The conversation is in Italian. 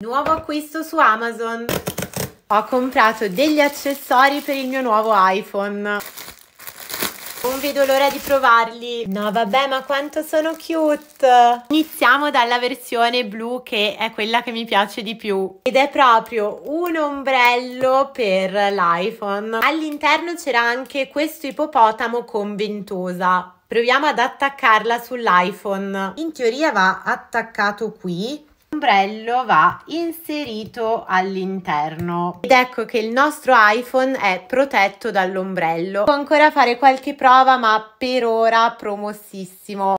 Nuovo acquisto su Amazon. Ho comprato degli accessori per il mio nuovo iPhone. Non vedo l'ora di provarli. No, vabbè, ma quanto sono cute! Iniziamo dalla versione blu che è quella che mi piace di più ed è proprio un ombrello per l'iPhone. All'interno c'era anche questo ippopotamo con ventosa. Proviamo ad attaccarla sull'iPhone. In teoria va attaccato qui l'ombrello va inserito all'interno ed ecco che il nostro iPhone è protetto dall'ombrello. Può ancora fare qualche prova ma per ora promossissimo.